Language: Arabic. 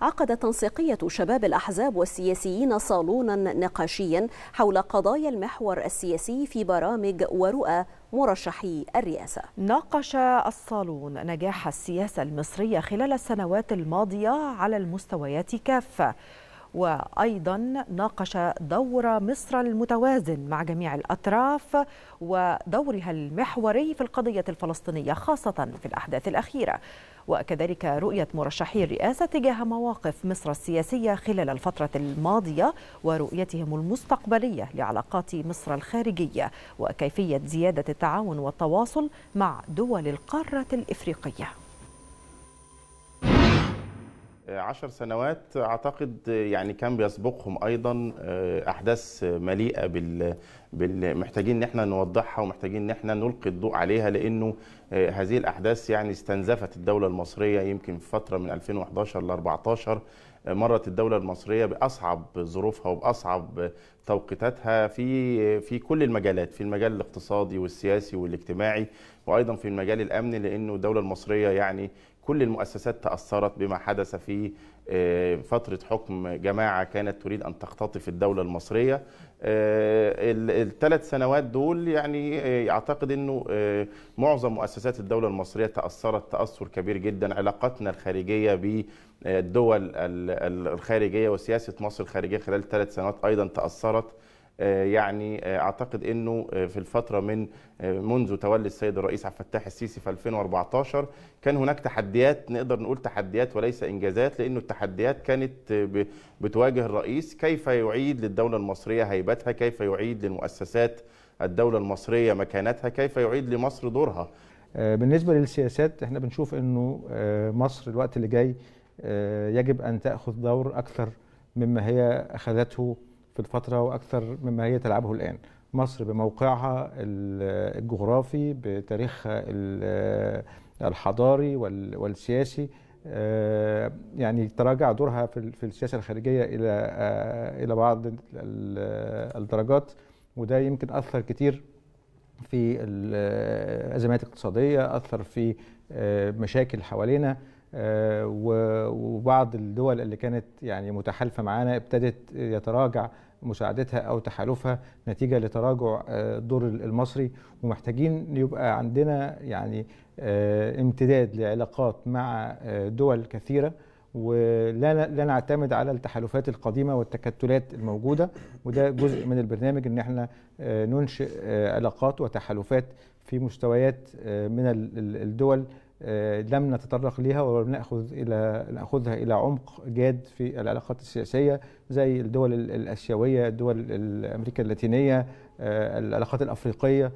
عقد تنسيقية شباب الأحزاب والسياسيين صالونا نقاشيا حول قضايا المحور السياسي في برامج ورؤى مرشحي الرئاسة ناقش الصالون نجاح السياسة المصرية خلال السنوات الماضية على المستويات كافة وأيضا ناقش دور مصر المتوازن مع جميع الأطراف ودورها المحوري في القضية الفلسطينية خاصة في الأحداث الأخيرة وكذلك رؤية مرشحي الرئاسة تجاه مواقف مصر السياسية خلال الفترة الماضية ورؤيتهم المستقبلية لعلاقات مصر الخارجية وكيفية زيادة التعاون والتواصل مع دول القارة الإفريقية عشر سنوات اعتقد يعني كان بيسبقهم ايضا آه، احداث مليئه بال محتاجين ان احنا نوضحها ومحتاجين ان احنا نلقي الضوء عليها لانه آه، هذه الأحداث يعني استنزفت الدولة المصرية يمكن في فترة من 2011 ل 14 مرت الدولة المصرية بأصعب ظروفها وبأصعب توقيتاتها في في كل المجالات في المجال الاقتصادي والسياسي والاجتماعي وأيضا في المجال الأمني لأنه الدولة المصرية يعني كل المؤسسات تأثرت بما حدث في آه، فترة حكم جماعة كانت تريد أن تختطف الدولة المصرية آه، الثلاث سنوات دول يعني آه، أعتقد أنه معظم مؤسسات الدولة المصرية تأثرت تأثر كبير جدا علاقتنا الخارجية بالدول الخارجية وسياسة مصر الخارجية خلال ثلاث سنوات أيضا تأثرت آه، يعني آه، اعتقد انه آه، في الفتره من منذ تولي السيد الرئيس عبد الفتاح السيسي في 2014 كان هناك تحديات نقدر نقول تحديات وليس انجازات لانه التحديات كانت بتواجه الرئيس كيف يعيد للدوله المصريه هيبتها كيف يعيد للمؤسسات الدوله المصريه مكانتها كيف يعيد لمصر دورها بالنسبه للسياسات احنا بنشوف انه مصر الوقت اللي جاي يجب ان تاخذ دور اكثر مما هي اخذته في الفترة وأكثر مما هي تلعبه الآن مصر بموقعها الجغرافي بتاريخها الحضاري والسياسي آه، يعني تراجع دورها في السياسة الخارجية إلى آه، إلى بعض الدرجات وده يمكن أثر كتير في الأزمات آه، الاقتصادية أثر في مشاكل حوالينا آه، وبعض الدول اللي كانت يعني متحالفه معانا ابتدت يتراجع مساعدتها او تحالفها نتيجه لتراجع آه، الدور المصري ومحتاجين يبقى عندنا يعني آه، امتداد لعلاقات مع دول كثيره ولا لا نعتمد على التحالفات القديمه والتكتلات الموجوده وده جزء من البرنامج ان احنا ننشئ علاقات وتحالفات في مستويات من الدول آه، لم نتطرق لها ولم ناخذ الى ناخذها الى عمق جاد في العلاقات السياسيه زي الدول الاسيويه الدول امريكا اللاتينيه آه، العلاقات الافريقيه